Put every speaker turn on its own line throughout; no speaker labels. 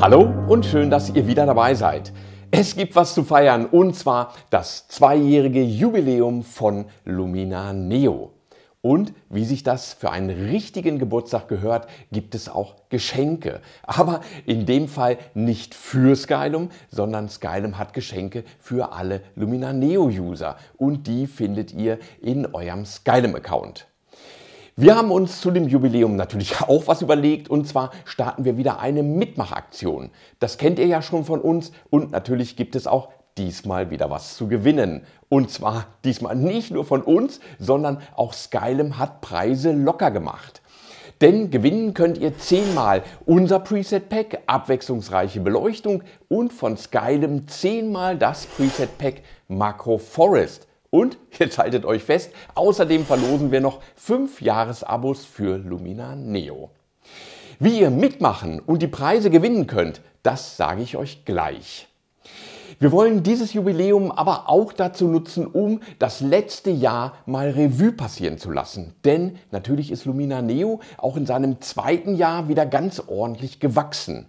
Hallo und schön, dass ihr wieder dabei seid. Es gibt was zu feiern und zwar das zweijährige Jubiläum von Lumina Neo. Und wie sich das für einen richtigen Geburtstag gehört, gibt es auch Geschenke. Aber in dem Fall nicht für Skylum, sondern Skylum hat Geschenke für alle Lumina Neo User und die findet ihr in eurem Skylum Account. Wir haben uns zu dem Jubiläum natürlich auch was überlegt und zwar starten wir wieder eine Mitmachaktion. Das kennt ihr ja schon von uns und natürlich gibt es auch diesmal wieder was zu gewinnen. Und zwar diesmal nicht nur von uns, sondern auch Skylem hat Preise locker gemacht. Denn gewinnen könnt ihr zehnmal unser Preset Pack, abwechslungsreiche Beleuchtung und von Skylem zehnmal das Preset Pack Macro Forest. Und jetzt haltet euch fest, außerdem verlosen wir noch 5 Jahresabos für Lumina Neo. Wie ihr mitmachen und die Preise gewinnen könnt, das sage ich euch gleich. Wir wollen dieses Jubiläum aber auch dazu nutzen, um das letzte Jahr mal Revue passieren zu lassen. Denn natürlich ist Lumina Neo auch in seinem zweiten Jahr wieder ganz ordentlich gewachsen.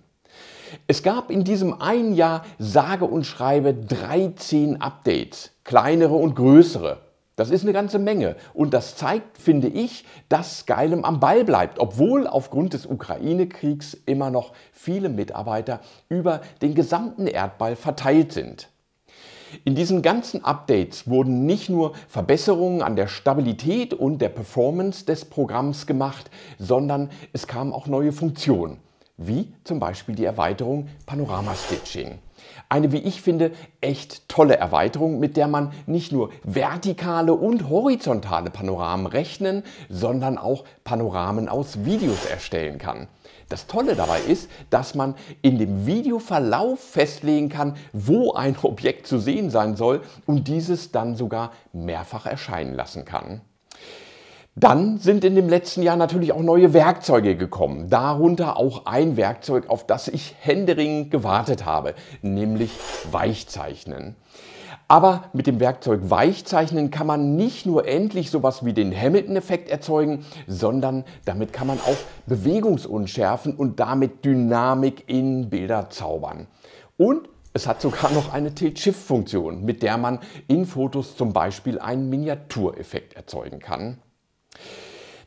Es gab in diesem einen Jahr sage und schreibe 13 Updates, kleinere und größere. Das ist eine ganze Menge und das zeigt, finde ich, dass Skylum am Ball bleibt, obwohl aufgrund des Ukraine-Kriegs immer noch viele Mitarbeiter über den gesamten Erdball verteilt sind. In diesen ganzen Updates wurden nicht nur Verbesserungen an der Stabilität und der Performance des Programms gemacht, sondern es kamen auch neue Funktionen wie zum Beispiel die Erweiterung Panorama Stitching. Eine, wie ich finde, echt tolle Erweiterung, mit der man nicht nur vertikale und horizontale Panoramen rechnen, sondern auch Panoramen aus Videos erstellen kann. Das Tolle dabei ist, dass man in dem Videoverlauf festlegen kann, wo ein Objekt zu sehen sein soll und dieses dann sogar mehrfach erscheinen lassen kann. Dann sind in dem letzten Jahr natürlich auch neue Werkzeuge gekommen, darunter auch ein Werkzeug, auf das ich händeringend gewartet habe, nämlich Weichzeichnen. Aber mit dem Werkzeug Weichzeichnen kann man nicht nur endlich sowas wie den Hamilton-Effekt erzeugen, sondern damit kann man auch Bewegungsunschärfen und damit Dynamik in Bilder zaubern. Und es hat sogar noch eine Tilt-Shift-Funktion, mit der man in Fotos zum Beispiel einen Miniatureffekt erzeugen kann.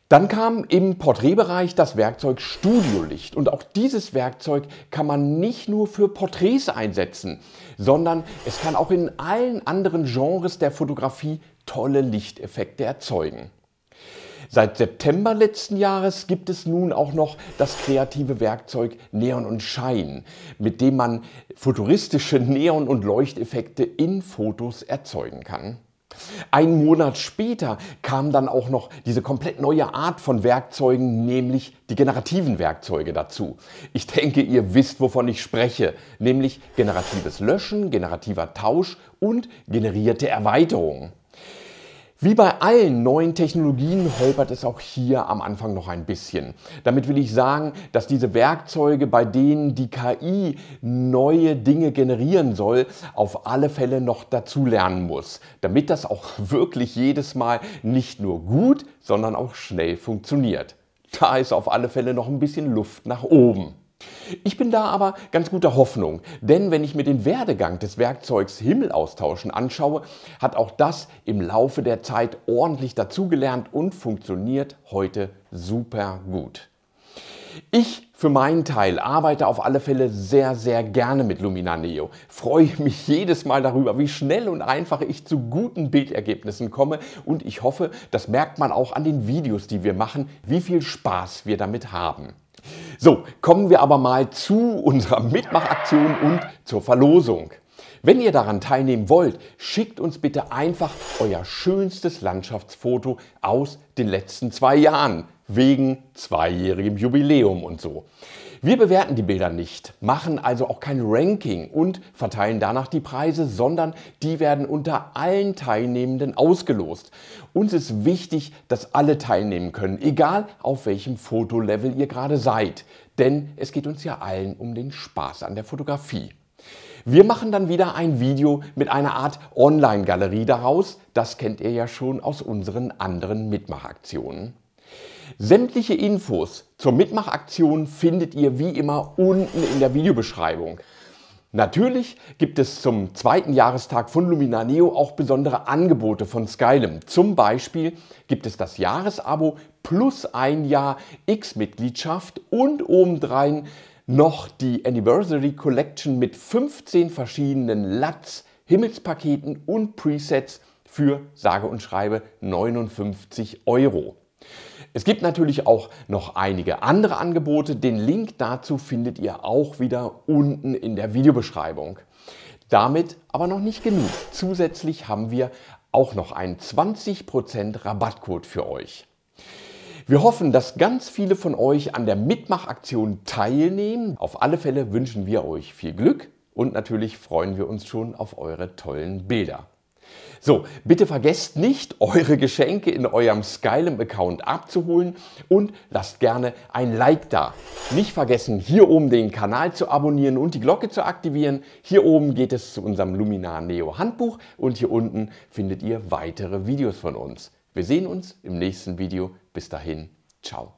Dann kam im Porträtbereich das Werkzeug Studiolicht und auch dieses Werkzeug kann man nicht nur für Porträts einsetzen, sondern es kann auch in allen anderen Genres der Fotografie tolle Lichteffekte erzeugen. Seit September letzten Jahres gibt es nun auch noch das kreative Werkzeug Neon und Schein, mit dem man futuristische Neon- und Leuchteffekte in Fotos erzeugen kann. Ein Monat später kam dann auch noch diese komplett neue Art von Werkzeugen, nämlich die generativen Werkzeuge dazu. Ich denke, ihr wisst, wovon ich spreche, nämlich generatives Löschen, generativer Tausch und generierte Erweiterungen. Wie bei allen neuen Technologien holpert es auch hier am Anfang noch ein bisschen. Damit will ich sagen, dass diese Werkzeuge, bei denen die KI neue Dinge generieren soll, auf alle Fälle noch dazulernen muss, damit das auch wirklich jedes Mal nicht nur gut, sondern auch schnell funktioniert. Da ist auf alle Fälle noch ein bisschen Luft nach oben. Ich bin da aber ganz guter Hoffnung, denn wenn ich mir den Werdegang des Werkzeugs Himmel austauschen anschaue, hat auch das im Laufe der Zeit ordentlich dazugelernt und funktioniert heute super gut. Ich für meinen Teil arbeite auf alle Fälle sehr, sehr gerne mit Lumina Neo. Freue mich jedes Mal darüber, wie schnell und einfach ich zu guten Bildergebnissen komme und ich hoffe, das merkt man auch an den Videos, die wir machen, wie viel Spaß wir damit haben. So, kommen wir aber mal zu unserer Mitmachaktion und zur Verlosung. Wenn ihr daran teilnehmen wollt, schickt uns bitte einfach euer schönstes Landschaftsfoto aus den letzten zwei Jahren wegen zweijährigem Jubiläum und so. Wir bewerten die Bilder nicht, machen also auch kein Ranking und verteilen danach die Preise, sondern die werden unter allen Teilnehmenden ausgelost. Uns ist wichtig, dass alle teilnehmen können, egal auf welchem Fotolevel ihr gerade seid, denn es geht uns ja allen um den Spaß an der Fotografie. Wir machen dann wieder ein Video mit einer Art Online-Galerie daraus. Das kennt ihr ja schon aus unseren anderen Mitmachaktionen. Sämtliche Infos zur Mitmachaktion findet ihr wie immer unten in der Videobeschreibung. Natürlich gibt es zum zweiten Jahrestag von Luminar Neo auch besondere Angebote von Skylum. Zum Beispiel gibt es das Jahresabo plus ein Jahr X-Mitgliedschaft und obendrein noch die Anniversary Collection mit 15 verschiedenen LUTs, Himmelspaketen und Presets für sage und schreibe 59 Euro. Es gibt natürlich auch noch einige andere Angebote. Den Link dazu findet ihr auch wieder unten in der Videobeschreibung. Damit aber noch nicht genug. Zusätzlich haben wir auch noch einen 20% Rabattcode für euch. Wir hoffen, dass ganz viele von euch an der Mitmachaktion teilnehmen. Auf alle Fälle wünschen wir euch viel Glück und natürlich freuen wir uns schon auf eure tollen Bilder. So, bitte vergesst nicht, eure Geschenke in eurem Skylum-Account abzuholen und lasst gerne ein Like da. Nicht vergessen, hier oben den Kanal zu abonnieren und die Glocke zu aktivieren. Hier oben geht es zu unserem Luminar Neo Handbuch und hier unten findet ihr weitere Videos von uns. Wir sehen uns im nächsten Video. Bis dahin, ciao.